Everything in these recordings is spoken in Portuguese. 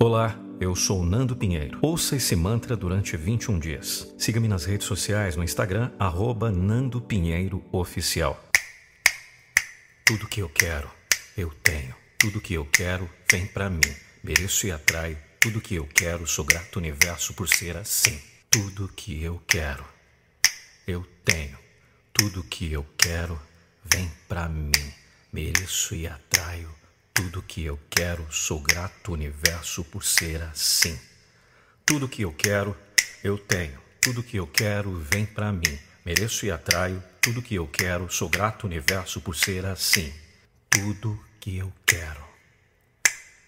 Olá, eu sou Nando Pinheiro. Ouça esse mantra durante 21 dias. Siga-me nas redes sociais no Instagram, arroba Nando Pinheiro Oficial. Tudo que eu quero, eu tenho. Tudo que eu quero, vem para mim. Mereço e atraio. Tudo que eu quero, sou grato universo por ser assim. Tudo que eu quero, eu tenho. Tudo que eu quero, vem para mim. Mereço e atraio tudo que eu quero, sou grato universo por ser assim. Tudo que eu quero, eu tenho. Tudo que eu quero vem para mim. Mereço e atraio tudo que eu quero, sou grato universo por ser assim. Tudo que eu quero,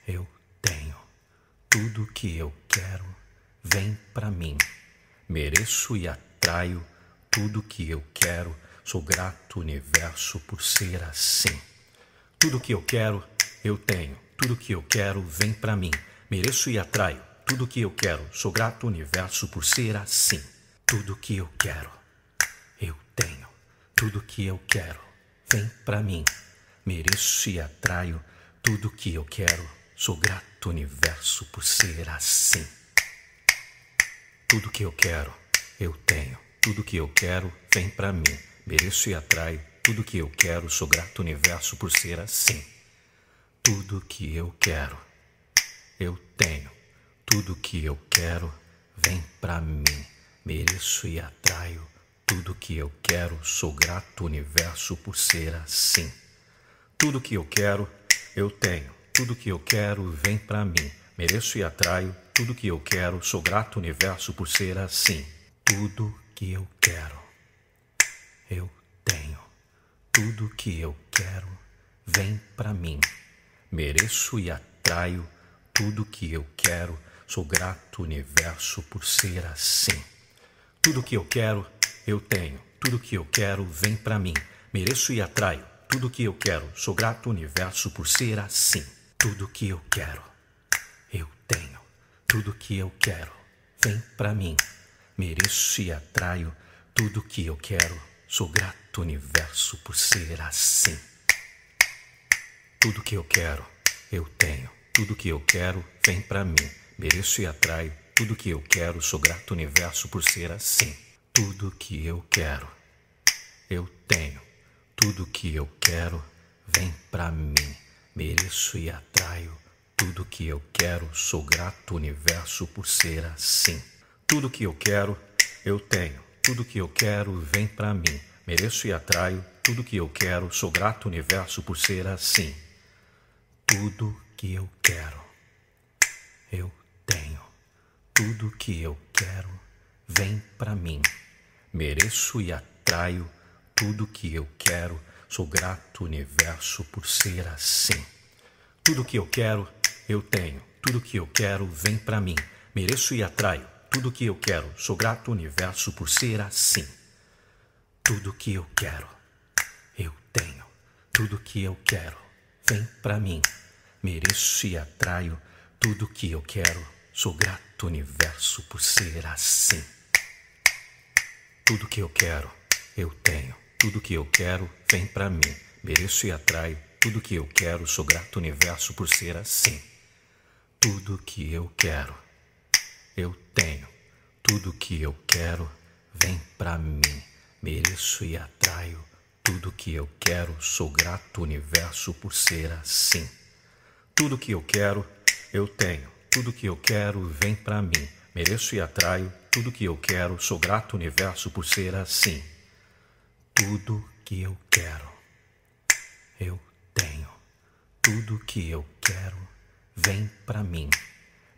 eu tenho. Tudo que eu quero vem para mim. Mereço e atraio tudo que eu quero, sou grato universo por ser assim. Tudo que eu quero eu tenho. Tudo que eu quero vem para mim. Mereço e atraio. Tudo que eu quero. Sou grato universo por ser assim. Tudo que eu quero. Eu tenho. Tudo que eu quero vem para mim. Mereço e atraio tudo que eu quero. Sou grato, universo, por ser assim. Tudo que eu quero, eu tenho. Tudo que eu quero vem para mim. Mereço e atraio tudo que eu quero. Sou grato, universo, por ser assim tudo que eu quero. Eu tenho tudo que eu quero, vem pra mim. Mereço e atraio tudo que eu quero. Sou grato, universo, por ser assim. Tudo que eu quero, eu tenho. Tudo que eu quero, vem pra mim. Mereço e atraio tudo que eu quero. Sou grato, universo, por ser assim. Tudo que eu quero, eu tenho. Tudo que eu quero, vem pra mim. Mereço e atraio tudo que eu quero. Sou grato, universo, por ser assim. Tudo que eu quero, eu tenho. Tudo que eu quero vem para mim. Mereço e atraio tudo que eu quero. Sou grato, universo, por ser assim. Tudo que eu quero, eu tenho. Tudo que eu quero vem para mim. Mereço e atraio tudo que eu quero. Sou grato, universo, por ser assim. Tudo que eu quero, eu tenho. Tudo que eu quero vem para mim. Mereço e atraio. Tudo que eu quero, sou grato universo por ser assim. Tudo que eu quero, eu tenho. Tudo que eu quero vem para mim. Mereço e atraio. Tudo que eu quero, sou grato universo por ser assim. Tudo que eu quero, eu tenho. Tudo que eu quero vem para mim. Mereço e atraio tudo que eu quero. Sou grato universo por ser assim tudo que eu quero. Eu tenho tudo que eu quero. Vem para mim. Mereço e atraio tudo que eu quero. Sou grato, universo, por ser assim. Tudo que eu quero, eu tenho. Tudo que eu quero vem para mim. Mereço e atraio tudo que eu quero. Sou grato, universo, por ser assim. Tudo que eu quero, eu tenho. Tudo que eu quero tem para mim. Mereço e atraio tudo que eu quero. Sou grato, universo, por ser assim. Tudo que eu quero, eu tenho. Tudo que eu quero vem para mim. Mereço e atraio tudo que eu quero. Sou grato, universo, por ser assim. Tudo que eu quero, eu tenho. Tudo que eu quero vem para mim. Mereço e atraio tudo que eu quero, sou grato, universo, por ser assim. Tudo que eu quero, eu tenho. Tudo que eu quero, vem para mim. Mereço e atraio. Tudo que eu quero, sou grato, universo, por ser assim. Tudo que eu quero, eu tenho. Tudo que eu quero, vem para mim.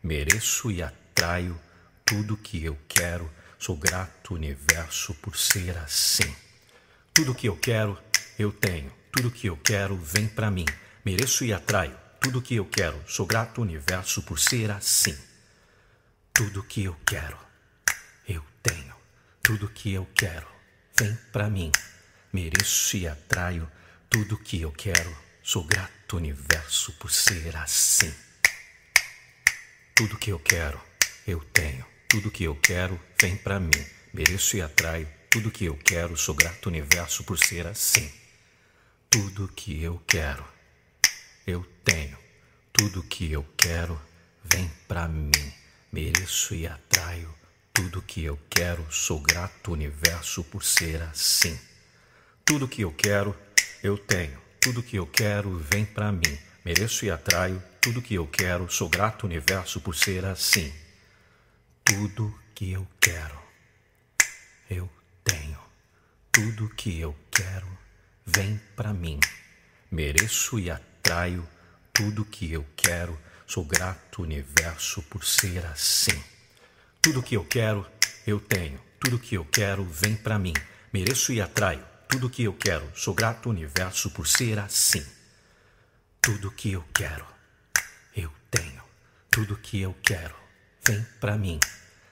Mereço e atraio. Tudo que eu quero, sou grato, universo, por ser assim. Tudo que eu quero, eu tenho. Tudo que eu quero vem para mim. Mereço e atraio. Tudo que eu quero. Sou grato, universo, por ser assim. Tudo que eu quero, eu tenho. Tudo que eu quero vem para mim. Mereço e atraio. Tudo que eu quero. Sou grato, universo, por ser assim. Tudo que eu quero, eu tenho. Tudo que eu quero vem para mim. Mereço e atraio tudo que eu quero, sou grato universo por ser assim. Tudo que eu quero, eu tenho. Tudo que eu quero, vem para mim. Mereço e atraio tudo que eu quero, sou grato universo por ser assim. Tudo que eu quero, eu tenho. Tudo que eu quero, vem para mim. Mereço e atraio tudo que eu quero, sou grato universo por ser assim. Tudo que eu quero, eu tenho. Tudo que eu quero vem para mim. Mereço e atraio tudo que eu quero. Sou grato, universo, por ser assim. Tudo que eu quero, eu tenho. Tudo que eu quero vem para mim. Mereço e atraio tudo que eu quero. Sou grato, universo, por ser assim. Tudo que eu quero, eu tenho. Tudo que eu quero vem para mim.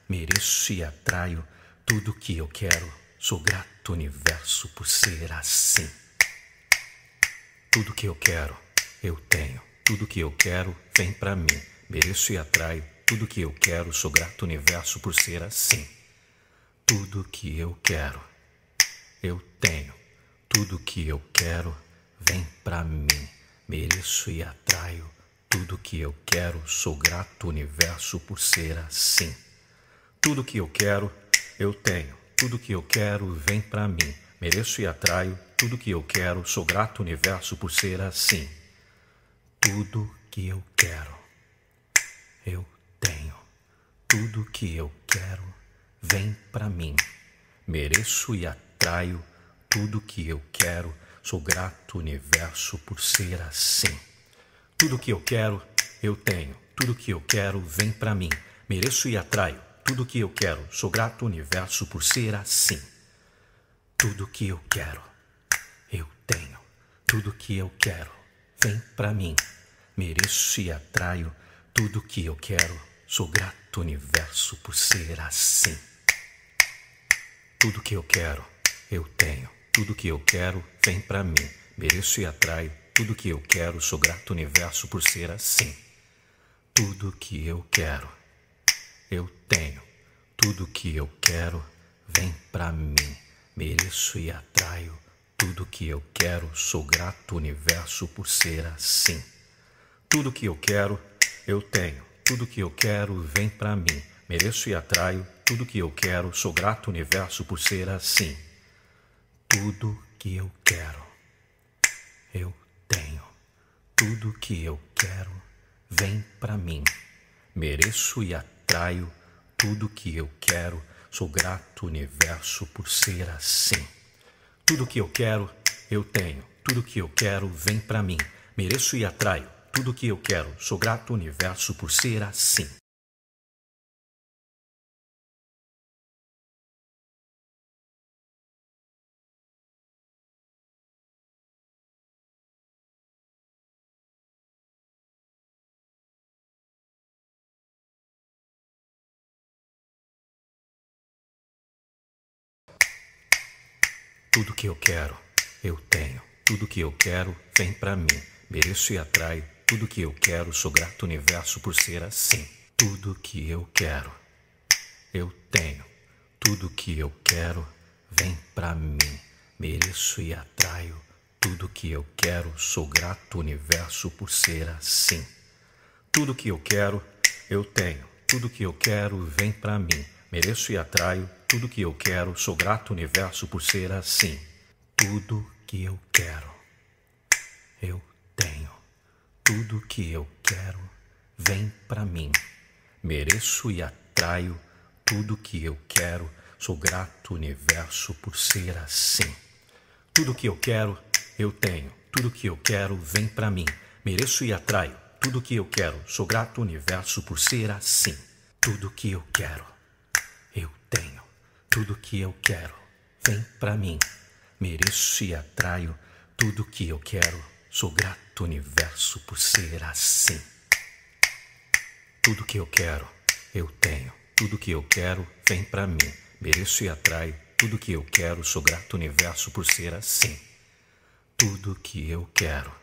Mereço e atraio tudo que eu quero. Sou grato, universo, por ser assim. Tudo que eu quero, eu tenho. Tudo que eu quero, vem para mim. Mereço e atraio. Tudo que eu quero, sou grato, universo, por ser assim. Tudo que eu quero, eu tenho. Tudo que eu quero, vem para mim. Mereço e atraio. Tudo que eu quero, sou grato, universo, por ser assim. Tudo que eu quero, eu tenho. Tudo que eu quero vem para mim. Mereço e atraio tudo que eu quero. Sou grato, universo, por ser assim. Tudo que eu quero, eu tenho. Tudo que eu quero vem para mim. Mereço e atraio tudo que eu quero. Sou grato, universo, por ser assim. Tudo que eu quero, eu tenho. Tudo que eu quero vem para mim. Mereço e atraio tudo que eu quero. Sou grato, universo, por ser assim. Tudo que eu quero, eu tenho. Tudo que eu quero, vem para mim. Mereço e atraio tudo que eu quero. Sou grato, universo, por ser assim. Tudo que eu quero, eu tenho. Tudo que eu quero, vem para mim. Mereço e atraio tudo que eu quero. Sou grato, universo, por ser assim. Tudo que eu quero. Eu tenho tudo que eu quero, vem pra mim. Mereço e atraio tudo que eu quero, sou grato universo por ser assim. Tudo que eu quero, eu tenho. Tudo que eu quero, vem pra mim. Mereço e atraio tudo que eu quero, sou grato universo por ser assim. Tudo que eu quero, eu tenho. Tudo que eu quero, vem pra mim. Mereço e atraio atraio tudo que eu quero. Sou grato, universo, por ser assim. Tudo que eu quero, eu tenho. Tudo que eu quero vem para mim. Mereço e atraio tudo que eu quero. Sou grato, universo, por ser assim. Tudo que eu quero, eu tenho. Tudo que eu quero vem para mim. Mereço e atraio. Tudo que eu quero, sou grato universo por ser assim. Tudo que eu quero, eu tenho. Tudo que eu quero vem para mim. Mereço e atraio. Tudo que eu quero, sou grato universo por ser assim. Tudo que eu quero, eu tenho. Tudo que eu quero vem para mim. Mereço e atraio tudo que eu quero. Sou grato, universo, por ser assim. Tudo que eu quero, eu tenho. Tudo que eu quero vem para mim. Mereço e atraio tudo que eu quero. Sou grato, universo, por ser assim. Tudo que eu quero, eu tenho. Tudo que eu quero vem para mim. Mereço e atraio tudo que eu quero. Sou grato, universo, por ser assim. Tudo que eu quero tudo que eu quero. Vem para mim. Mereço e atraio tudo que eu quero. Sou grato, universo, por ser assim. Tudo que eu quero, eu tenho. Tudo que eu quero, vem para mim. Mereço e atraio tudo que eu quero. Sou grato, universo, por ser assim. Tudo que eu quero,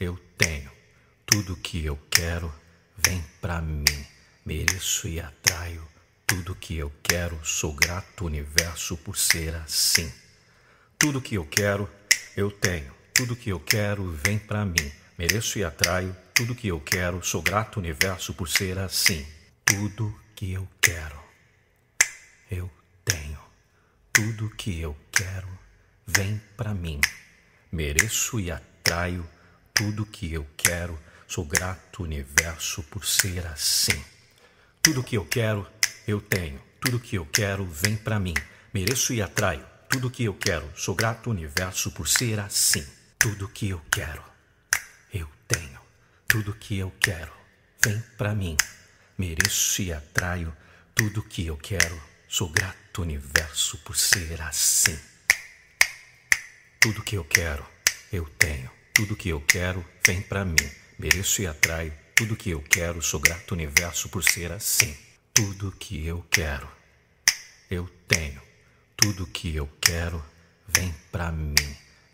eu tenho. Tudo que eu quero, vem para mim. Mereço e atraio tudo que eu quero, sou grato, universo, por ser assim. Tudo que eu quero, eu tenho. Tudo que eu quero, vem para mim. Mereço e atraio. Tudo que eu quero, sou grato, universo, por ser assim. Tudo que eu quero, eu tenho. Tudo que eu quero, vem para mim. Mereço e atraio. Tudo que eu quero, sou grato, universo, por ser assim. Tudo que eu quero, eu tenho tudo que eu quero, vem para mim. Mereço e atraio tudo que eu quero. Sou grato, universo, por ser assim. Tudo que eu quero, eu tenho. Tudo que eu quero, vem para mim. Mereço e atraio tudo que eu quero. Sou grato, universo, por ser assim. Tudo que eu quero, eu tenho. Tudo que eu quero, vem para mim. Mereço e atraio tudo que eu quero. Sou grato, universo, por ser assim tudo que eu quero. Eu tenho tudo que eu quero, vem pra mim.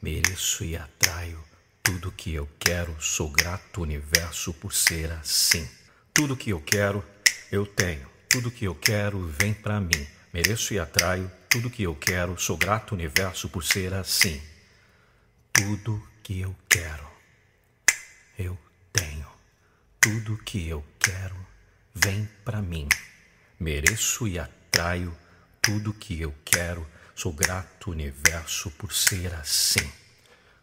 Mereço e atraio tudo que eu quero. Sou grato, universo, por ser assim. Tudo que eu quero, eu tenho. Tudo que eu quero, vem pra mim. Mereço e atraio tudo que eu quero. Sou grato, universo, por ser assim. Tudo que eu quero, eu tenho. Tudo que eu quero, Vem para mim. Mereço e atraio tudo que eu quero. Sou grato, universo, por ser assim.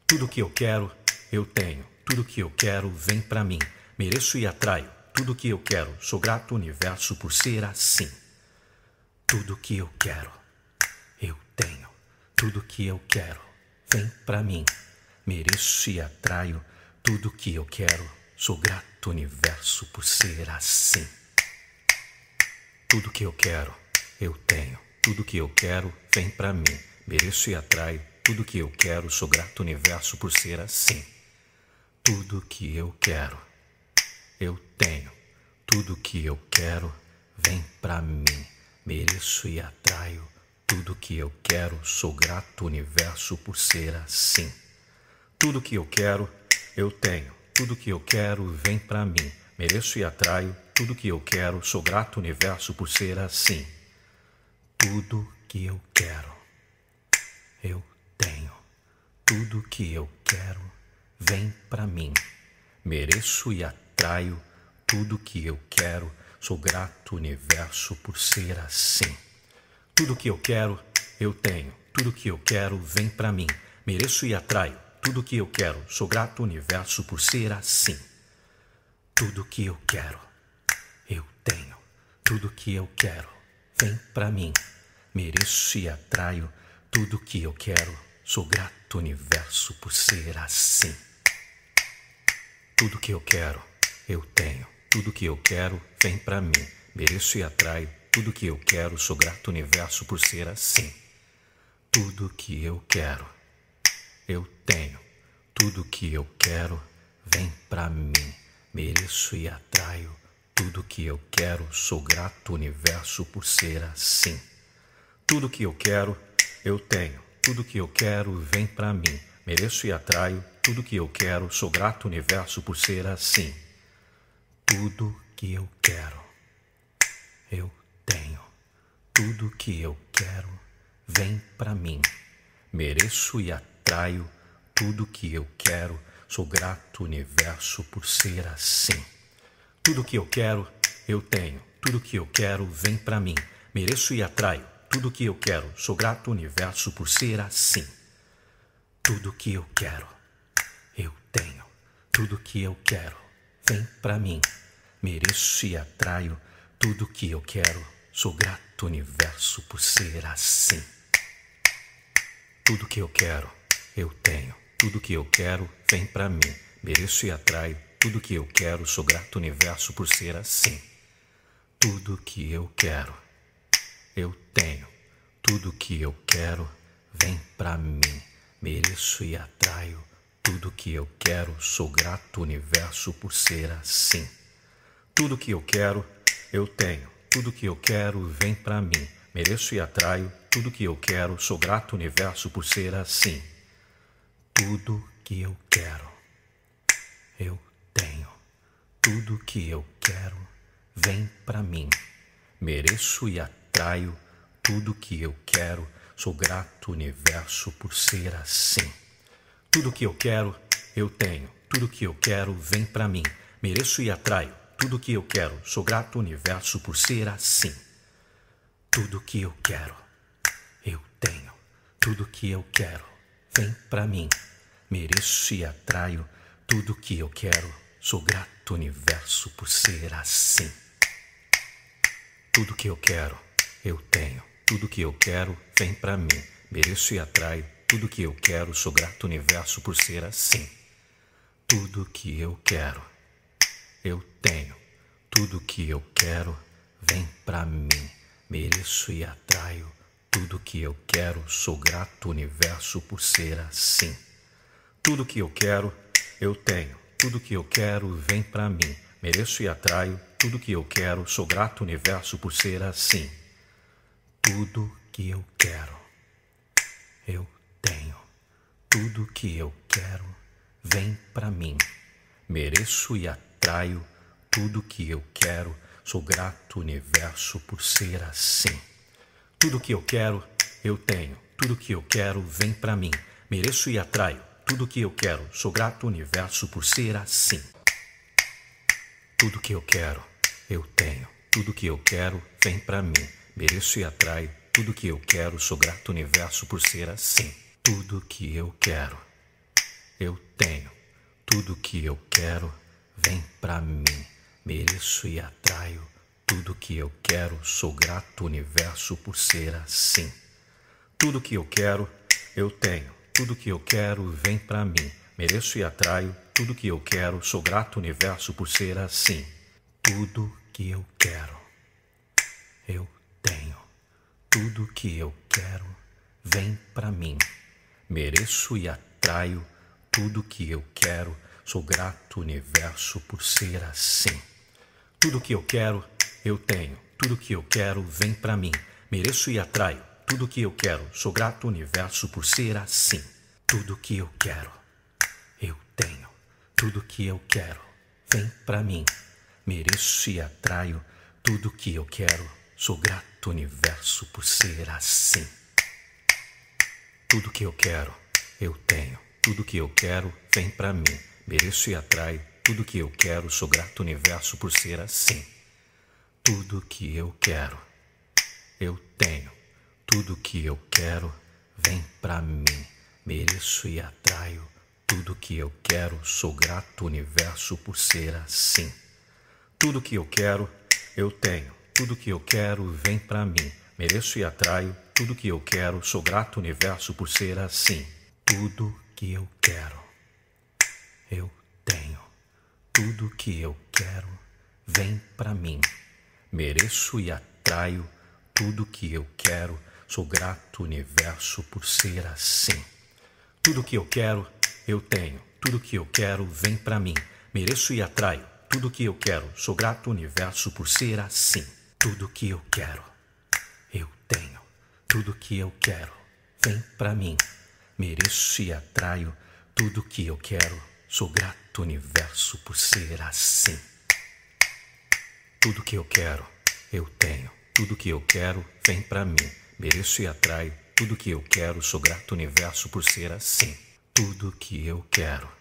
Tudo que eu quero, eu tenho. Tudo que eu quero, vem para mim. Mereço e atraio tudo que eu quero. Sou grato, universo, por ser assim. Tudo que eu quero, eu tenho. Tudo que eu quero, vem para mim. Mereço e atraio tudo que eu quero. Sou grato, universo, por ser assim. Tudo que eu quero, eu tenho. Tudo que eu quero vem para mim. Mereço e atraio. Tudo que eu quero, sou grato universo por ser assim. Tudo que eu quero, eu tenho. Tudo que eu quero vem para mim. Mereço e atraio. Tudo que eu quero, sou grato universo por ser assim. Tudo que eu quero, eu tenho. Tudo que eu quero vem para mim. Mereço e atraio tudo que eu quero, sou grato, universo, por ser assim. Tudo que eu quero, eu tenho. Tudo que eu quero, vem para mim. Mereço e atraio tudo que eu quero. Sou grato, universo, por ser assim. Tudo que eu quero, eu tenho. Tudo que eu quero, vem para mim. Mereço e atraio tudo que eu quero. Sou grato, universo, por ser assim. Tudo que eu quero, tenho, tudo que eu quero. Vem para mim, mereço e atraio tudo que eu quero. Sou grato, universo, por ser assim. Tudo que eu quero, eu tenho. Tudo que eu quero, vem para mim. Mereço e atraio tudo que eu quero. Sou grato, universo, por ser assim. Tudo que eu quero, eu tenho. Tudo que eu quero, vem para mim. Mereço e atraio tudo que eu quero, sou grato universo por ser assim. Tudo que eu quero, eu tenho. Tudo que eu quero vem para mim. Mereço e atraio tudo que eu quero, sou grato universo por ser assim. Tudo que eu quero, eu tenho. Tudo que eu quero vem para mim. Mereço e atraio tudo que eu quero, sou grato universo por ser assim. Tudo que eu quero, eu tenho. Tudo que eu quero vem para mim. Mereço e atraio. Tudo que eu quero. Sou grato, universo, por ser assim. Tudo que eu quero, eu tenho. Tudo que eu quero vem para mim. Mereço e atraio. Tudo que eu quero. Sou grato, universo, por ser assim. Tudo que eu quero, eu tenho. Tudo que eu quero vem para mim. Mereço e atraio tudo que eu quero, sou grato universo por ser assim. Tudo que eu quero, eu tenho. Tudo que eu quero, vem pra mim. Mereço e atraio tudo que eu quero, sou grato universo por ser assim. Tudo que eu quero, eu tenho. Tudo que eu quero, vem pra mim. Mereço e atraio tudo que eu quero, sou grato universo por ser assim. Tudo que eu quero, eu tenho. Tudo que eu quero vem para mim. Mereço e atraio tudo que eu quero. Sou grato, universo, por ser assim. Tudo que eu quero, eu tenho. Tudo que eu quero vem para mim. Mereço e atraio tudo que eu quero. Sou grato, universo, por ser assim. Tudo que eu quero, eu tenho. Tudo que eu quero vem para mim. Mereço e atraio tudo que eu quero. Sou grato, universo, por ser assim. Tudo que eu quero, eu tenho. Tudo que eu quero, vem para mim. Mereço e atraio. Tudo que eu quero, sou grato, universo, por ser assim. Tudo que eu quero, eu tenho. Tudo que eu quero, vem para mim. Mereço e atraio. Tudo que eu quero, sou grato, universo, por ser assim. Tudo que eu quero, eu tenho tudo que eu quero vem para mim. Mereço e atraio tudo que eu quero. Sou grato, universo, por ser assim. Tudo que eu quero, eu tenho. Tudo que eu quero vem para mim. Mereço e atraio tudo que eu quero. Sou grato, universo, por ser assim. Tudo que eu quero, eu tenho. Tudo que eu quero vem para mim. Mereço e atraio tudo que eu quero. Sou grato, universo, por ser assim. Tudo que eu quero, eu tenho. Tudo que eu quero, vem para mim. Mereço e atraio. Tudo que eu quero, sou grato, universo, por ser assim. Tudo que eu quero, eu tenho. Tudo que eu quero, vem para mim. Mereço e atraio. Tudo que eu quero, sou grato, universo, por ser assim. Tudo que eu quero, eu tenho. Tudo que eu quero vem para mim. Mereço e atraio tudo que eu quero. Sou grato, universo, por ser assim. Tudo que eu quero, eu tenho. Tudo que eu quero vem para mim. Mereço e atraio tudo que eu quero. Sou grato, universo, por ser assim. Tudo que eu quero, eu tenho. Tudo que eu quero vem para mim. Mereço e atraio tudo que eu quero. Sou grato, universo, por ser assim. Tudo que eu quero, eu tenho. Tudo que eu quero, vem para mim. Mereço e atraio tudo que eu quero. Sou grato, universo, por ser assim. Tudo que eu quero, eu tenho. Tudo que eu quero, vem para mim. Mereço e atraio tudo que eu quero. Sou grato, universo, por ser assim. Tudo que eu quero, eu tenho. Tudo que eu quero, vem para mim. Mereço e atraio tudo que eu quero, sou grato universo por ser assim. Tudo que eu quero, eu tenho. Tudo que eu quero vem para mim. Mereço e atraio tudo que eu quero, sou grato universo por ser assim. Tudo que eu quero, eu tenho. Tudo que eu quero vem para mim. Mereço e atraio tudo que eu quero, sou grato universo por ser assim. Tudo que eu quero, eu tenho. Tudo que eu quero vem para mim. Mereço e atraio. Tudo que eu quero. Sou grato, universo, por ser assim. Tudo que eu quero, eu tenho. Tudo que eu quero vem para mim. Mereço e atraio. Tudo que eu quero. Sou grato, universo, por ser assim. Tudo que eu quero, eu tenho. Tudo que eu quero vem para mim. Mereço e atraio tudo que eu quero, sou grato universo por ser assim. Tudo que eu quero,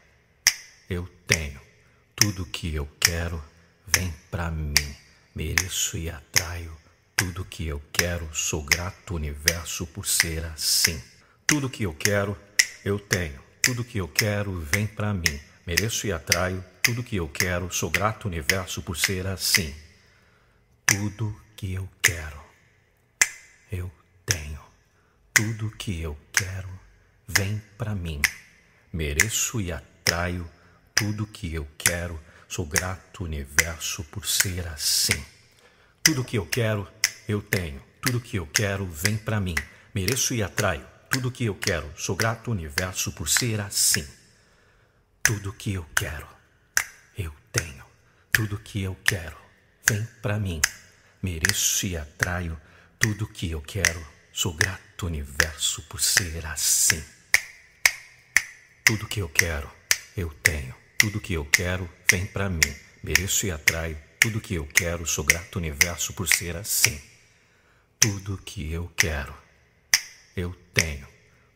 eu tenho. Tudo que eu quero, vem pra mim. Mereço e atraio. Tudo que eu quero, sou grato universo por ser assim. Tudo que eu quero, eu tenho. Tudo que eu quero, vem pra mim. Mereço e atraio. Tudo que eu quero, sou grato universo por ser assim. Tudo que eu quero, eu tenho. Tudo que eu quero vem para mim. Mereço e atraio tudo que eu quero. Sou grato, universo, por ser assim. Tudo que eu quero, eu tenho. Tudo que eu quero vem para mim. Mereço e atraio tudo que eu quero. Sou grato, universo, por ser assim. Tudo que eu quero, eu tenho. Tudo que eu quero vem para mim. Mereço e atraio tudo que eu quero Sou grato, universo, por ser assim. Tudo que eu quero, eu tenho. Tudo que eu quero, vem para mim. Mereço e atraio. Tudo que eu quero, sou grato, universo, por ser assim. Tudo que eu quero, eu tenho.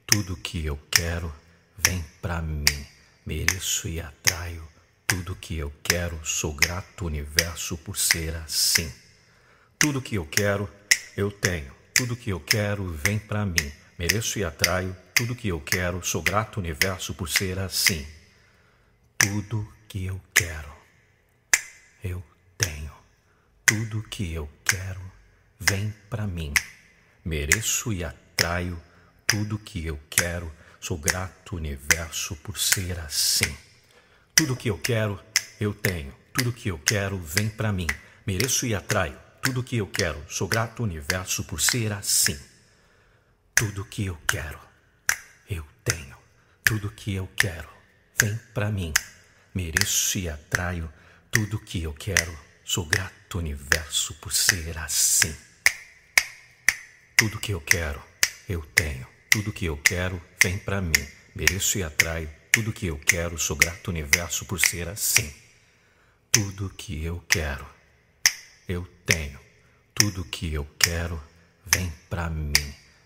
Tudo que eu quero, vem para mim. Mereço e atraio. Tudo que eu quero, sou grato, universo, por ser assim. Tudo que eu quero, eu tenho tudo que eu quero vem para mim. Mereço e atraio tudo que eu quero. Sou grato universo por ser assim. Tudo que eu quero, eu tenho. Tudo que eu quero vem para mim. Mereço e atraio tudo que eu quero. Sou grato universo por ser assim. Tudo que eu quero, eu tenho. Tudo que eu quero vem para mim. Mereço e atraio tudo o que eu quero. Sou grato, universo, por ser assim. Tudo o que eu quero, eu tenho. Tudo o que eu quero, vem para mim. Mereço e atraio tudo o que eu quero. Sou grato, universo, por ser assim. Tudo o que eu quero, eu tenho. Tudo o que eu quero, vem para mim. Mereço e atraio tudo o que eu quero. Sou grato, universo, por ser assim. Tudo o que eu quero. Eu tenho tudo que eu quero, vem pra mim.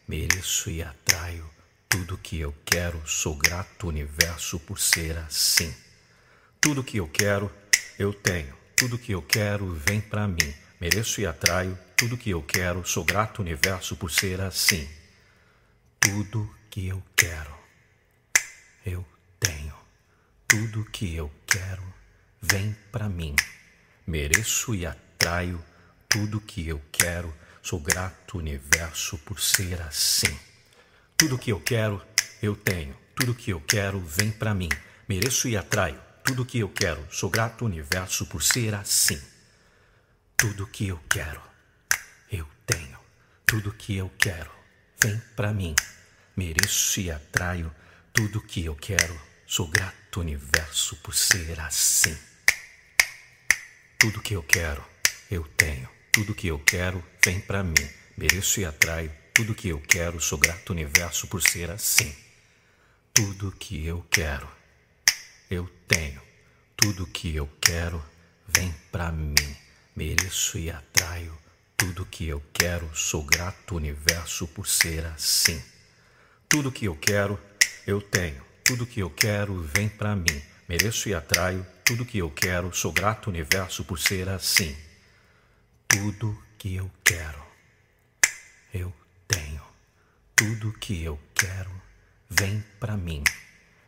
Mereço e atraio tudo que eu quero, sou grato universo por ser assim. Tudo que eu quero, eu tenho. Tudo que eu quero vem pra mim. Mereço e atraio tudo que eu quero, sou grato universo por ser assim. Tudo que eu quero, eu tenho. Tudo que eu quero vem pra mim. Mereço e atraio atraio tudo que eu quero. Sou grato, universo, por ser assim. Tudo que eu quero, eu tenho. Tudo que eu quero vem para mim. Mereço e atraio tudo que eu quero. Sou grato, universo, por ser assim. Tudo que eu quero, eu tenho. Tudo que eu quero vem para mim. Mereço e atraio tudo que eu quero. Sou grato, universo, por ser assim. Tudo que eu quero, eu tenho. Tudo que eu quero vem para mim. Mereço e atraio. Tudo que eu quero. Sou grato universo por ser assim. Tudo que eu quero. Eu tenho. Tudo que eu quero vem para mim. Mereço e atraio. Tudo que eu quero. Sou grato universo por ser assim. Tudo que eu quero, eu tenho. Tudo que eu quero vem para mim. Mereço e atraio tudo que eu quero. Sou grato universo por ser assim tudo que eu quero. Eu tenho tudo que eu quero. Vem para mim.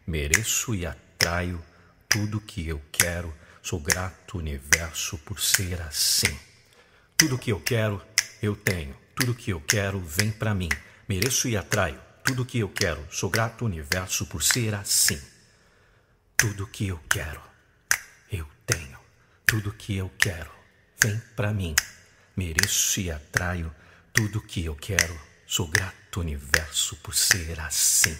Mereço e atraio tudo que eu quero. Sou grato, universo, por ser assim. Tudo que eu quero, eu tenho. Tudo que eu quero, vem para mim. Mereço e atraio tudo que eu quero. Sou grato, universo, por ser assim. Tudo que eu quero, eu tenho. Tudo que eu quero tem para mim. Mereço e atraio tudo que eu quero. Sou grato, universo, por ser assim.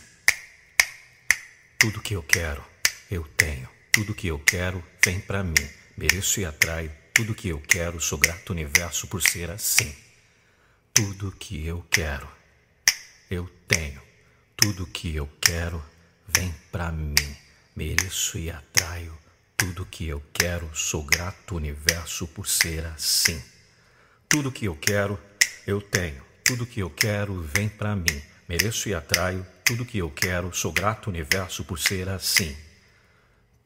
Tudo que eu quero, eu tenho. Tudo que eu quero vem para mim. Mereço e atraio tudo que eu quero. Sou grato, universo, por ser assim. Tudo que eu quero, eu tenho. Tudo que eu quero vem para mim. Mereço e atraio tudo que eu quero, sou grato, universo, por ser assim. Tudo que eu quero, eu tenho. Tudo que eu quero, vem para mim. Mereço e atraio. Tudo que eu quero, sou grato, universo, por ser assim.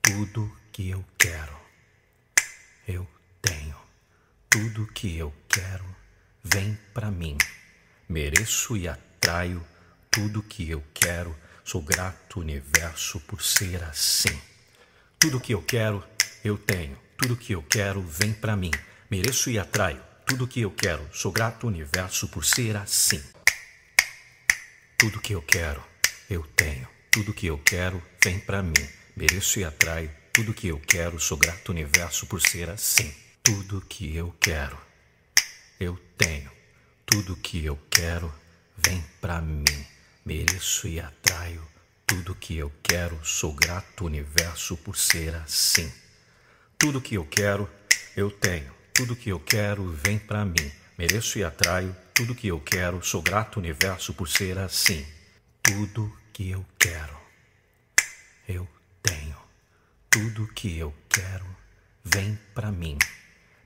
Tudo que eu quero, eu tenho. Tudo que eu quero, vem para mim. Mereço e atraio. Tudo que eu quero, sou grato, universo, por ser assim. Tudo que eu quero, eu tenho. Tudo que eu quero vem para mim. Mereço e atraio. Tudo que eu quero. Sou grato ao universo por ser assim. Tudo que eu quero, eu tenho. Tudo que eu quero vem para mim. Mereço e atraio. Tudo que eu quero. Sou grato ao universo por ser assim. Tudo que eu quero, eu tenho. Tudo que eu quero vem para mim. Mereço e atraio. Tudo que eu quero, sou grato, universo, por ser assim. Tudo que eu quero, eu tenho. Tudo que eu quero, vem para mim. Mereço e atraio. Tudo que eu quero, sou grato, universo, por ser assim. Tudo que eu quero, eu tenho. Tudo que eu quero, vem para mim.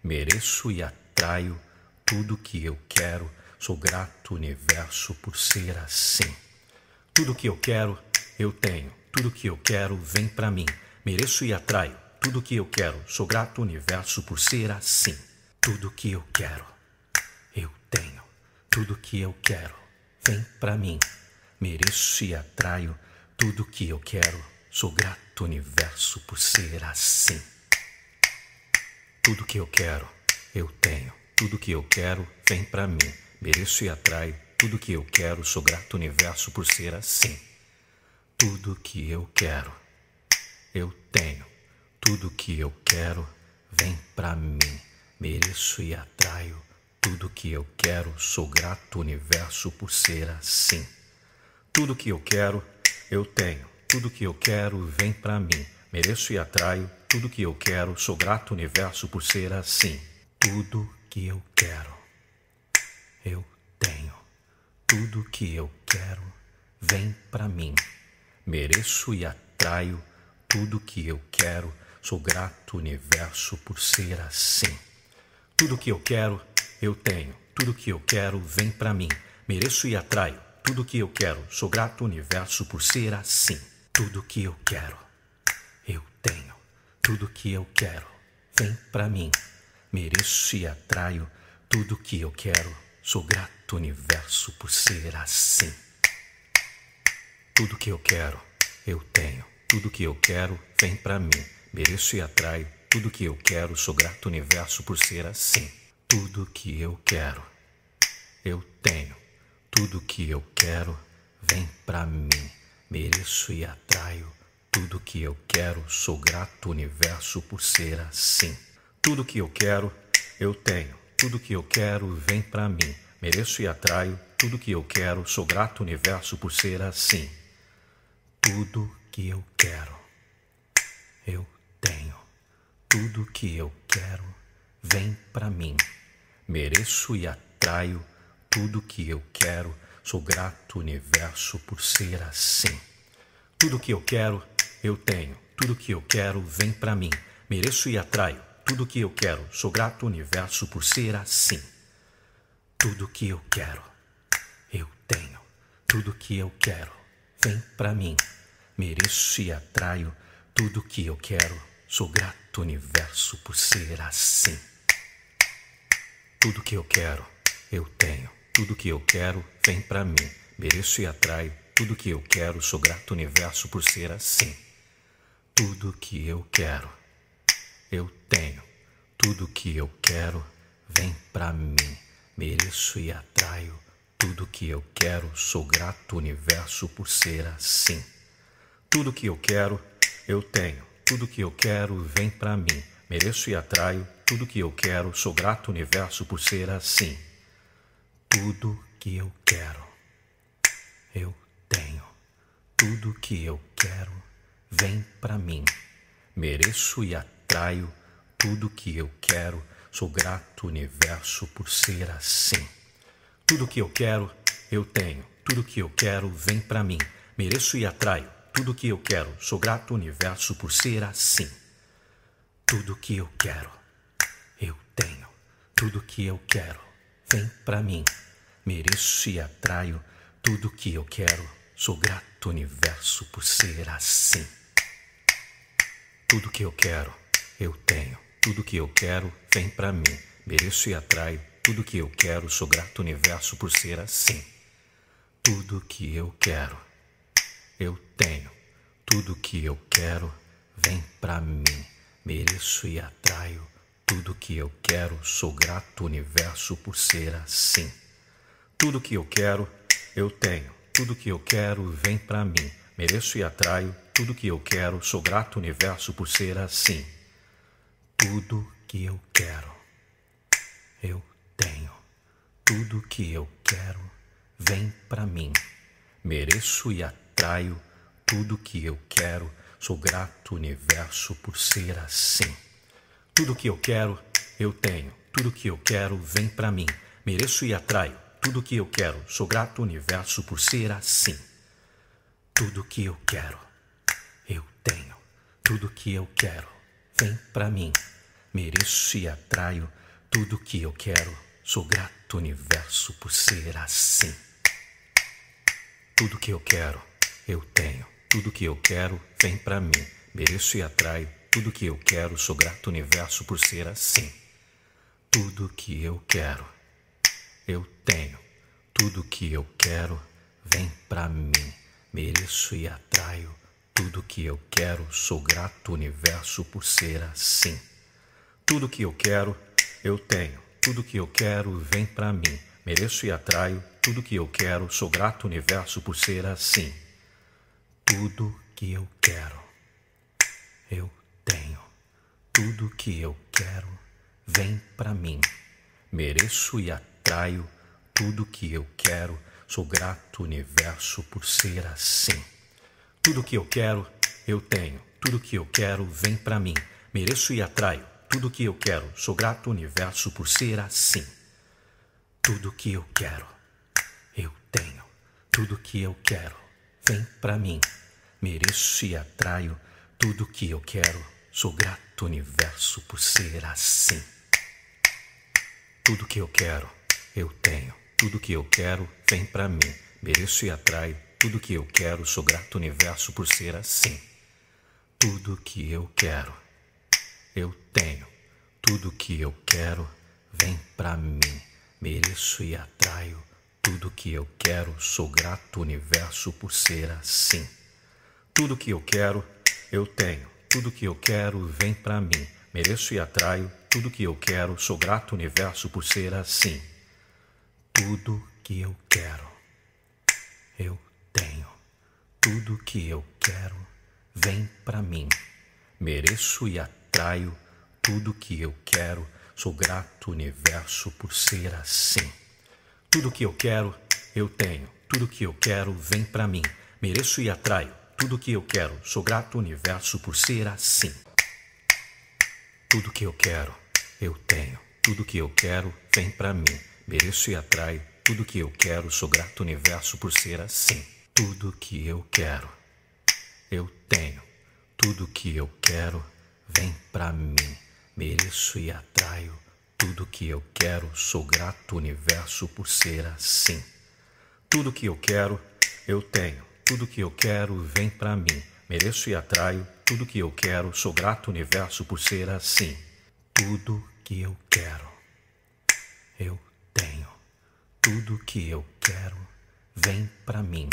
Mereço e atraio. Tudo que eu quero, sou grato, universo, por ser assim. Tudo que eu quero, eu tenho. Tudo que eu quero vem para mim. Mereço e atraio. Tudo que eu quero. Sou grato, universo, por ser assim. Tudo que eu quero. Eu tenho. Tudo que eu quero vem para mim. Mereço e atraio. Tudo que eu quero. Sou grato, universo, por ser assim. Tudo que eu quero, eu tenho. Tudo que eu quero vem para mim. Mereço e atraio. Tudo que eu quero, sou grato, universo, por ser assim tudo que eu quero. Eu tenho tudo que eu quero, vem pra mim. Mereço e atraio tudo que eu quero. Sou grato, universo, por ser assim. Tudo que eu quero, eu tenho. Tudo que eu quero, vem pra mim. Mereço e atraio tudo que eu quero. Sou grato, universo, por ser assim. Tudo que eu quero, eu tenho. Tudo que eu quero, vem pra mim. Mereço e atraio tudo que eu quero. Sou grato, universo, por ser assim. Tudo que eu quero, eu tenho. Tudo que eu quero vem para mim. Mereço e atraio tudo que eu quero. Sou grato, universo, por ser assim. Tudo que eu quero, eu tenho. Tudo que eu quero vem para mim. Mereço e atraio tudo que eu quero. Sou grato, universo, por ser assim. Tudo que eu quero, eu tenho. Tudo que eu quero vem para mim. Mereço e atraio. Tudo que eu quero, sou grato universo por ser assim. Tudo que eu quero, eu tenho. Tudo que eu quero vem para mim. Mereço e atraio. Tudo que eu quero, sou grato universo por ser assim. Tudo que eu quero, eu tenho. Tudo que eu quero vem para mim. Mereço e atraio tudo que eu quero. Sou grato universo por ser assim. Tudo que eu quero, eu tenho. Tudo que eu quero vem para mim. Mereço e atraio tudo que eu quero. Sou grato, universo, por ser assim. Tudo que eu quero, eu tenho. Tudo que eu quero vem para mim. Mereço e atraio tudo que eu quero. Sou grato, universo, por ser assim. Tudo que eu quero, eu tenho. Tudo que eu quero vem para mim. Mereço e atraio tudo que eu quero. Sou grato, universo, por ser assim. Tudo que eu quero, eu tenho. Tudo que eu quero vem para mim. Mereço e atraio tudo que eu quero. Sou grato, universo, por ser assim. Tudo que eu quero, eu tenho. Tudo que eu quero vem para mim. Mereço e atraio tudo que eu quero, sou grato, universo, por ser assim. Tudo que eu quero, eu tenho. Tudo que eu quero, vem para mim. Mereço e atraio. Tudo que eu quero, sou grato, universo, por ser assim. Tudo que eu quero, eu tenho. Tudo que eu quero, vem para mim. Mereço e atraio tudo que eu quero. Sou grato, universo, por ser assim. Tudo que eu quero, eu tenho. Tudo que eu quero vem para mim. Mereço e atraio. Tudo que eu quero. Sou grato, universo, por ser assim. Tudo que eu quero, eu tenho. Tudo que eu quero vem para mim. Mereço e atraio. Tudo que eu quero. Sou grato, universo, por ser assim. Tudo que eu quero, eu tenho. Tudo que eu quero vem para mim. Mereço e atraio tudo que eu quero, sou grato universo por ser assim. Tudo que eu quero, eu tenho. Tudo que eu quero, vem pra mim. Mereço e atraio tudo que eu quero, sou grato universo por ser assim. Tudo que eu quero, eu tenho. Tudo que eu quero, vem pra mim. Mereço e atraio tudo que eu quero, sou grato universo por ser assim. Tudo que eu quero, eu tudo que eu quero vem para mim. Mereço e atraio tudo que eu quero. Sou grato, universo, por ser assim. Tudo que eu quero, eu tenho. Tudo que eu quero vem para mim. Mereço e atraio tudo que eu quero. Sou grato, universo, por ser assim. Tudo que eu quero, eu tenho. Tudo que eu quero vem para mim. Mereço e atraio tudo que eu quero Sou grato, universo, por ser assim. Tudo que eu quero, eu tenho. Tudo que eu quero, vem para mim. Mereço e atraio. Tudo que eu quero, sou grato, universo, por ser assim. Tudo que eu quero, eu tenho. Tudo que eu quero, vem para mim. Mereço e atraio. Tudo que eu quero, sou grato, universo, por ser assim. Tudo que eu quero, eu tenho. Tudo que eu quero vem para mim. Mereço e atraio tudo que eu quero. Sou grato, universo, por ser assim. Tudo que eu quero, eu tenho. Tudo que eu quero vem para mim. Mereço e atraio tudo que eu quero. Sou grato, universo, por ser assim. Tudo que eu quero, eu tenho. Tudo que eu quero vem para mim. Mereço e atraio tudo que eu quero. Sou grato, universo, por ser assim. Tudo que eu quero, eu tenho. Tudo que eu quero, vem para mim. Mereço e atraio tudo que eu quero. Sou grato, universo, por ser assim. Tudo que eu quero, eu tenho. Tudo que eu quero, vem para mim. Mereço e atraio tudo que eu quero. Sou grato, universo, por ser assim. Tudo que eu quero. Eu tenho tudo que eu quero, vem pra mim. Mereço e atraio tudo que eu quero, sou grato universo por ser assim. Tudo que eu quero, eu tenho. Tudo que eu quero vem pra mim. Mereço e atraio tudo que eu quero, sou grato universo por ser assim. Tudo que eu quero, eu tenho. Tudo que eu quero vem pra mim. Mereço e atraio atraio tudo que eu quero. Sou grato, universo, por ser assim. Tudo que eu quero, eu tenho. Tudo que eu quero vem para mim. Mereço e atraio tudo que eu quero. Sou grato, universo, por ser assim. Tudo que eu quero, eu tenho. Tudo que eu quero vem para mim. Mereço e atraio tudo que eu quero. Sou grato, universo, por ser assim. Tudo que eu quero, eu tenho. Tudo que eu quero, Vem pra mim, mereço e atraio tudo que eu quero. Sou grato, universo, por ser assim. Tudo que eu quero, eu tenho. Tudo que eu quero, vem pra mim. Mereço e atraio tudo que eu quero. Sou grato, universo, por ser assim. Tudo que eu quero, eu tenho. Tudo que eu quero, vem pra mim.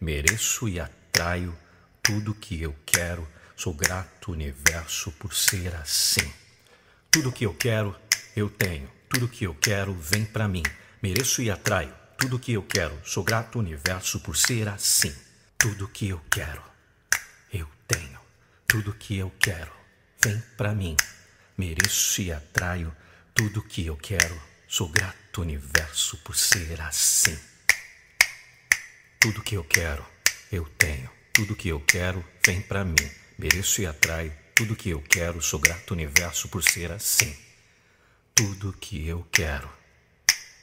Mereço e atraio tudo que eu quero Sou grato, universo, por ser assim. Tudo que eu quero, eu tenho. Tudo que eu quero vem para mim. Mereço e atraio. Tudo que eu quero. Sou grato, universo, por ser assim. Tudo que eu quero, eu tenho. Tudo que eu quero vem para mim. Mereço e atraio. Tudo que eu quero. Sou grato, universo, por ser assim. Tudo que eu quero, eu tenho. Tudo que eu quero vem para mim Mereço e atraio tudo que eu quero. Sou grato, universo, por ser assim. Tudo que eu quero,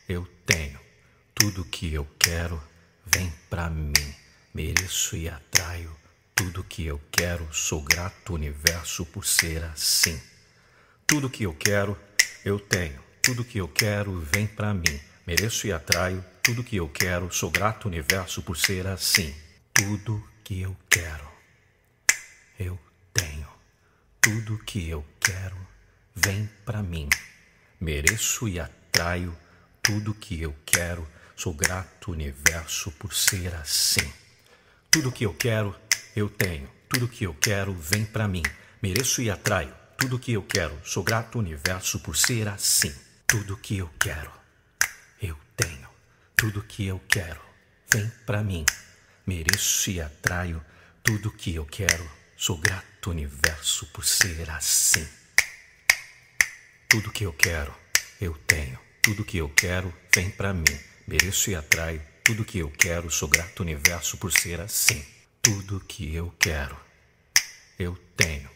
eu tenho. Tudo que eu quero vem para mim. Mereço e atraio tudo que eu quero. Sou grato, universo, por ser assim. Tudo que eu quero, eu tenho. Tudo que eu quero vem para mim. Mereço e atraio tudo que eu quero. Sou grato, universo, por ser assim. Tudo que eu quero. Eu tenho tudo o que eu quero, vem para mim. Mereço e atraio tudo o que eu quero. Sou grato, universo, por ser assim. Tudo o que eu quero, eu tenho. Tudo o que eu quero, vem para mim. Mereço e atraio tudo o que eu quero. Sou grato, universo, por ser assim. Tudo o que eu quero, eu tenho. Tudo o que eu quero, vem para mim. Mereço e atraio tudo o que eu quero. Sou grato, universo, por ser assim. Tudo que eu quero, eu tenho. Tudo que eu quero, vem para mim. Mereço e atraio. Tudo que eu quero, sou grato, universo, por ser assim. Tudo que eu quero, eu tenho.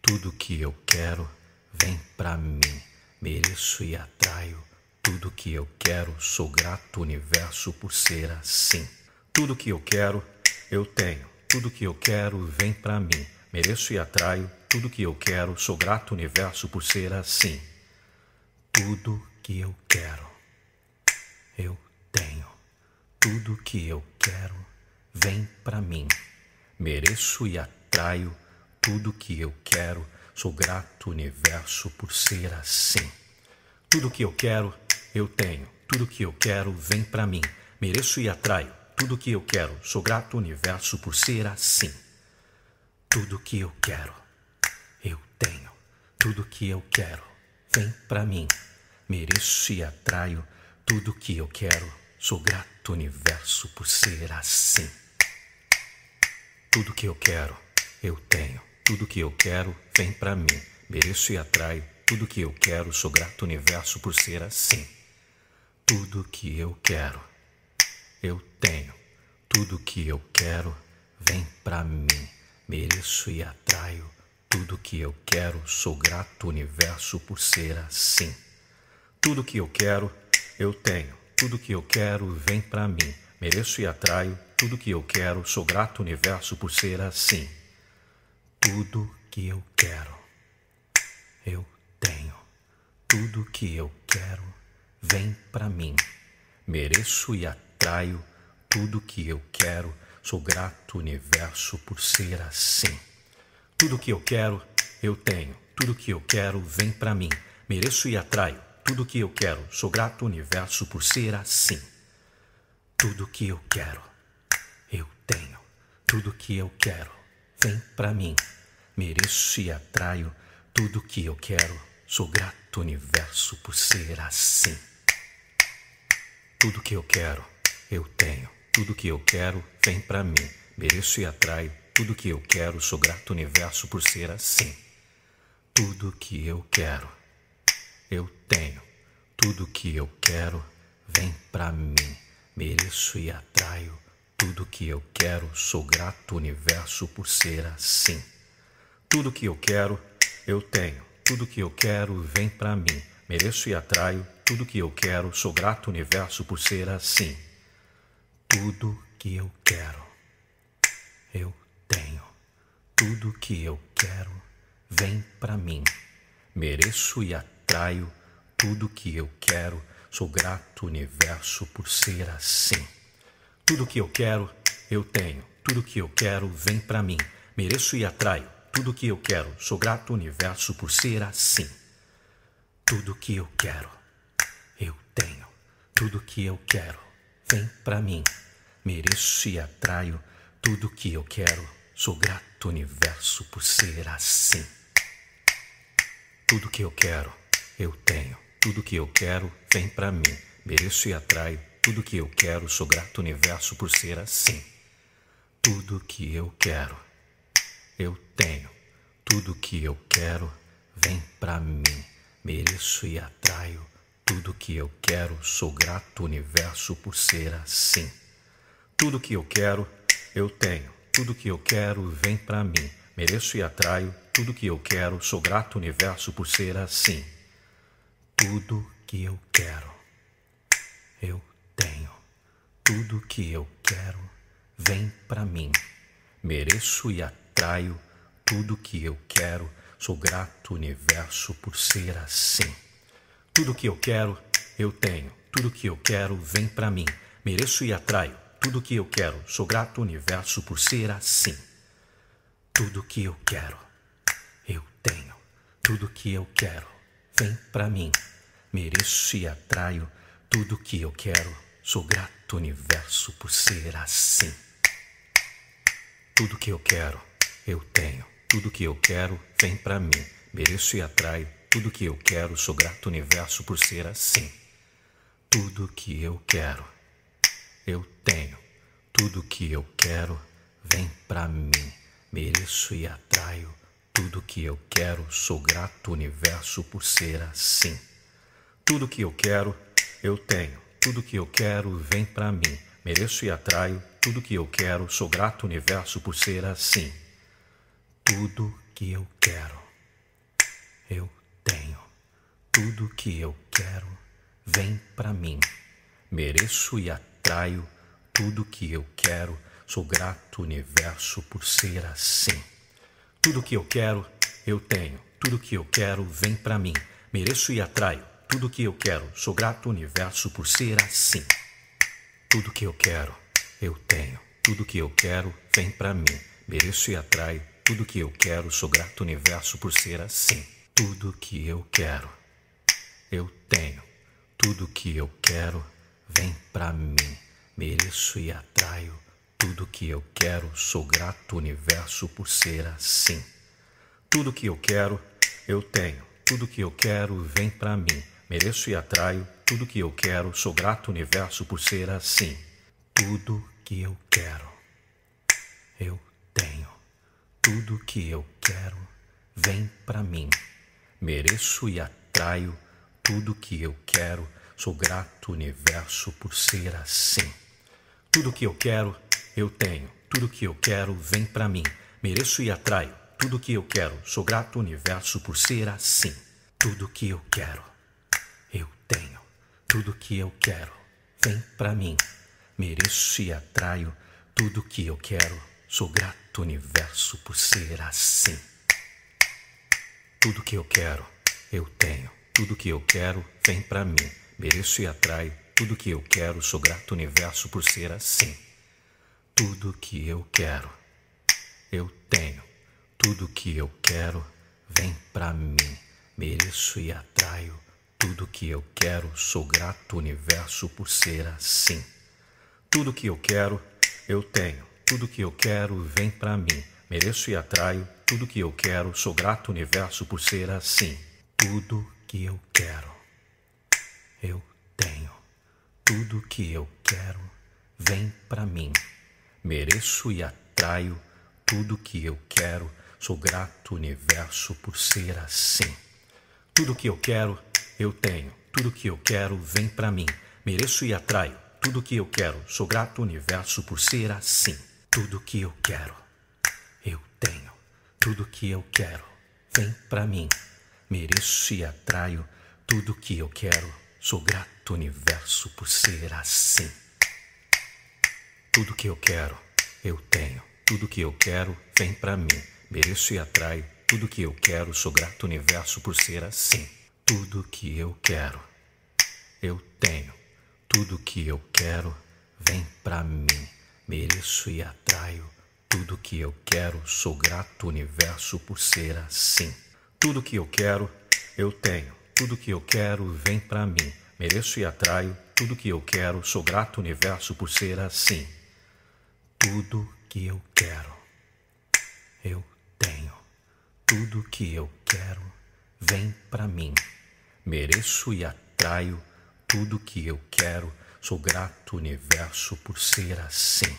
Tudo que eu quero, vem para mim. Mereço e atraio. Tudo que eu quero, sou grato, universo, por ser assim. Tudo que eu quero, eu tenho tudo que eu quero vem para mim. Mereço e atraio tudo que eu quero, sou grato universo por ser assim. Tudo que eu quero, eu tenho. Tudo que eu quero vem para mim. Mereço e atraio tudo que eu quero, sou grato universo por ser assim. Tudo que eu quero, eu tenho. Tudo que eu quero vem para mim. Mereço e atraio tudo que eu quero. Sou grato, universo, por ser assim. Tudo que eu quero, eu tenho. Tudo que eu quero, vem para mim. Mereço e atraio tudo que eu quero. Sou grato, universo, por ser assim. Tudo que eu quero, eu tenho. Tudo que eu quero, vem para mim. Mereço e atraio tudo que eu quero. Sou grato, universo, por ser assim. Tudo que eu quero tenho. Tudo que eu quero vem para mim. Mereço e atraio tudo que eu quero. Sou grato, universo, por ser assim. Tudo que eu quero, eu tenho. Tudo que eu quero vem para mim. Mereço e atraio tudo que eu quero. Sou grato, universo, por ser assim. Tudo que eu quero, eu tenho. Tudo que eu quero vem para mim. Mereço e atraio tudo que eu quero. Sou grato, universo, por ser assim. Tudo que eu quero, eu tenho. Tudo que eu quero vem para mim. Mereço e atraio. Tudo que eu quero. Sou grato, universo, por ser assim. Tudo que eu quero, eu tenho. Tudo que eu quero vem para mim. Mereço e atraio. Tudo que eu quero. Sou grato, universo, por ser assim. Tudo que eu quero, eu tenho. Tudo que eu quero vem para mim. Mereço e atraio tudo que eu quero. Sou grato universo por ser assim. Tudo que eu quero, eu tenho. Tudo que eu quero vem para mim. Mereço e atraio tudo que eu quero. Sou grato universo por ser assim. Tudo que eu quero, eu tenho. Tudo que eu quero vem para mim. Mereço e atraio tudo que eu quero. Sou grato universo por ser assim tudo que eu quero. Eu tenho tudo que eu quero. Vem para mim. Mereço e atraio tudo que eu quero. Sou grato, universo, por ser assim. Tudo que eu quero, eu tenho. Tudo que eu quero, vem para mim. Mereço e atraio tudo que eu quero. Sou grato, universo, por ser assim. Tudo que eu quero, eu tenho. Tudo que eu quero, Vem para mim. Mereço e atraio tudo que eu quero. Sou grato, universo, por ser assim. Tudo que eu quero, eu tenho. Tudo que eu quero, vem para mim. Mereço e atraio tudo que eu quero. Sou grato, universo, por ser assim. Tudo que eu quero, eu tenho. Tudo que eu quero, vem para mim. Mereço e atraio tudo que eu quero, sou grato, universo, por ser assim. Tudo que eu quero, eu tenho. Tudo que eu quero, vem para mim. Mereço e atraio. Tudo que eu quero, sou grato, universo, por ser assim. Tudo que eu quero, eu tenho. Tudo que eu quero, vem para mim. Mereço e atraio. Tudo que eu quero, sou grato, universo, por ser assim. Tudo que eu quero, eu tenho. Tudo que eu quero vem para mim. Mereço e atraio. Tudo que eu quero. Sou grato, universo, por ser assim. Tudo que eu quero, eu tenho. Tudo que eu quero vem para mim. Mereço e atraio. Tudo que eu quero. Sou grato, universo, por ser assim. Tudo que eu quero, eu tenho. Tudo que eu quero vem para mim. Mereço e atraio. Tudo que eu quero, sou grato universo por ser assim. Tudo que eu quero, eu tenho. Tudo que eu quero, vem pra mim. Mereço e atraio. Tudo que eu quero, sou grato universo por ser assim. Tudo que eu quero, eu tenho. Tudo que eu quero, vem pra mim. Mereço e atraio. Tudo que eu quero, sou grato universo por ser assim. Tudo que eu quero, eu tudo que eu quero vem para mim. Mereço e atraio tudo que eu quero. Sou grato, universo, por ser assim. Tudo que eu quero, eu tenho. Tudo que eu quero vem para mim. Mereço e atraio tudo que eu quero. Sou grato, universo, por ser assim. Tudo que eu quero, eu tenho. Tudo que eu quero vem para mim. Mereço e atraio tudo que eu quero. Sou grato, universo, por ser assim. Tudo que eu quero tenho. Tudo que eu quero vem pra mim. Mereço e atraio tudo que eu quero. Sou grato, universo, por ser assim. Tudo que eu quero, eu tenho. Tudo que eu quero vem pra mim. Mereço e atraio tudo que eu quero. Sou grato, universo, por ser assim. Tudo que eu quero, eu tenho. Tudo que eu quero vem pra mim. Mereço e atraio tudo que eu quero. Sou grato, universo, por ser assim. Tudo que eu quero, eu tenho. Tudo que eu quero, vem para mim. Mereço e atraio. Tudo que eu quero. Sou grato, universo, por ser assim. Tudo que eu quero, eu tenho. Tudo que eu quero, vem para mim. Mereço e atraio. Tudo que eu quero. Sou grato, universo, por ser assim. Tudo que eu quero, eu tenho. Tudo que eu quero vem para mim. Mereço e atraio tudo que eu quero. Sou grato universo por ser assim. Tudo que eu quero, eu tenho. Tudo que eu quero vem para mim. Mereço e atraio tudo que eu quero. Sou grato universo por ser assim. Tudo que eu quero, eu tenho. Tudo que eu quero vem para mim. Mereço e atraio tudo que eu quero. Sou grato universo por ser assim. Tudo que eu quero. Eu tenho tudo que eu quero. Vem para mim. Mereço e atraio tudo que eu quero. Sou grato, universo, por ser assim. Tudo que eu quero, eu tenho. Tudo que eu quero vem para mim. Mereço e atraio tudo que eu quero. Sou grato, universo, por ser assim. Tudo que eu quero, eu tenho. Tudo que eu quero vem para mim. Mereço e atraio tudo o que eu quero. Sou grato, universo, por ser assim. Tudo que eu quero, eu tenho. Tudo que eu quero, vem para mim. Mereço e atraio tudo que eu quero. Sou grato, universo, por ser assim. Tudo que eu quero, eu tenho. Tudo que eu quero, vem para mim. Mereço e atraio tudo que eu quero. Sou grato, universo, por ser assim. Tudo que eu quero, eu tenho. Tudo que eu quero vem para mim. Mereço e atraio tudo que eu quero. Sou grato, universo, por ser assim. Tudo que eu quero, eu tenho. Tudo que eu quero vem para mim. Mereço e atraio tudo que eu quero. Sou grato, universo, por ser assim.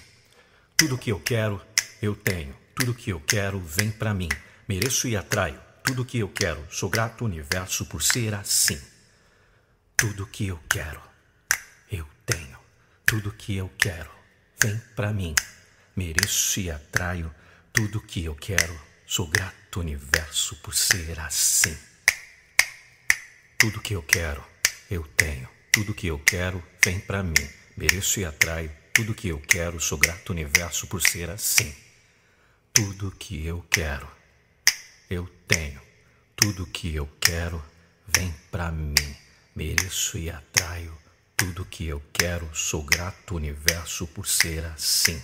Tudo que eu quero, eu tenho. Tudo que eu quero vem para mim. Mereço e atraio tudo o que eu quero. Sou grato, universo, por ser assim. Tudo o que eu quero, eu tenho. Tudo o que eu quero, vem para mim. Mereço e atraio tudo o que eu quero. Sou grato, universo, por ser assim. Tudo o que eu quero, eu tenho. Tudo o que eu quero, vem para mim. Mereço e atraio tudo o que eu quero. Sou grato, universo, por ser assim. Tudo o que eu quero eu tenho. Tudo que eu quero vem para mim. Mereço e atraio tudo que eu quero. Sou grato, universo, por ser assim.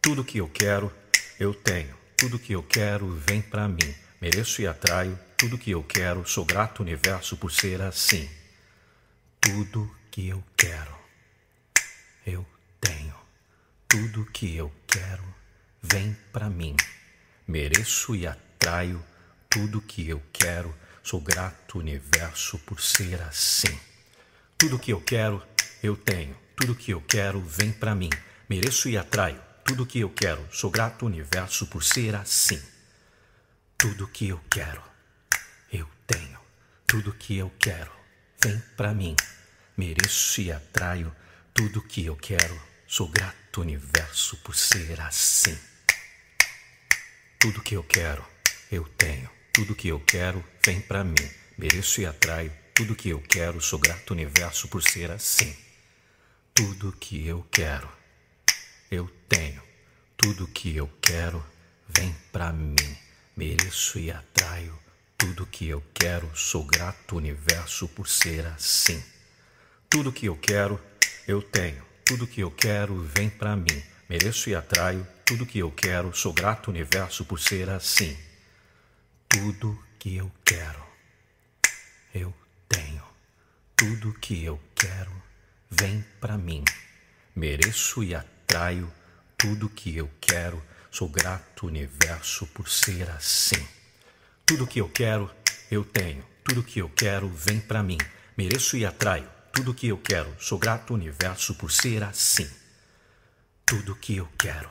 Tudo que eu quero, eu tenho. Tudo que eu quero vem para mim. Mereço e atraio tudo que eu quero. Sou grato, universo, por ser assim. Tudo que eu quero, eu tenho. Tudo que eu quero vem para mim. Mereço e atraio atraio tudo que eu quero. Sou grato, universo, por ser assim. Tudo que eu quero, eu tenho. Tudo que eu quero vem para mim. Mereço e atraio tudo que eu quero. Sou grato, universo, por ser assim. Tudo que eu quero, eu tenho. Tudo que eu quero vem para mim. Mereço e atraio tudo que eu quero. Sou grato, universo, por ser assim. Tudo que eu quero, eu tenho tudo que eu quero, vem para mim. Mereço e atraio tudo que eu quero, sou grato universo por ser assim. Tudo que eu quero, eu tenho. Tudo que eu quero, vem para mim. Mereço e atraio tudo que eu quero, sou grato universo por ser assim. Tudo que eu quero, eu tenho. Tudo que eu quero, vem para mim. Mereço e atraio tudo que eu quero, sou grato universo por ser assim. Tudo que eu quero, eu tenho. Tudo que eu quero vem para mim. Mereço e atraio tudo que eu quero. Sou grato, universo, por ser assim. Tudo que eu quero, eu tenho. Tudo que eu quero vem para mim. Mereço e atraio tudo que eu quero. Sou grato, universo, por ser assim. Tudo que eu quero,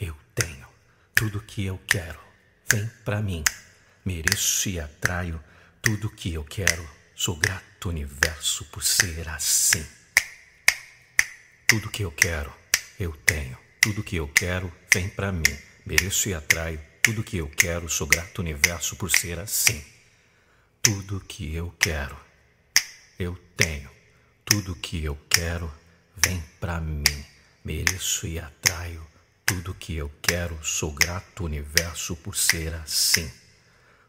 eu tenho. Tudo que eu quero tem para mim. Mereço e atraio tudo que eu quero. Sou grato, universo, por ser assim. Tudo que eu quero, eu tenho. Tudo que eu quero vem para mim. Mereço e atraio tudo que eu quero. Sou grato, universo, por ser assim. Tudo que eu quero, eu tenho. Tudo que eu quero vem para mim. Mereço e atraio tudo que eu quero, sou grato, universo, por ser assim.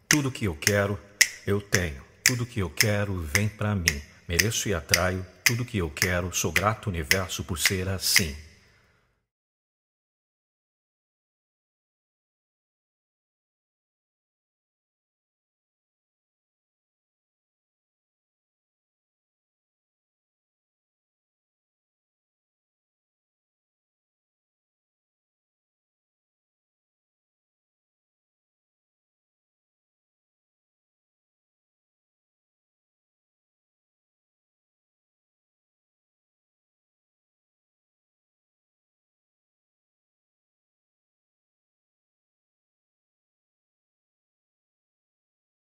Tudo que eu quero, eu tenho. Tudo que eu quero, vem para mim. Mereço e atraio. Tudo que eu quero, sou grato, universo, por ser assim.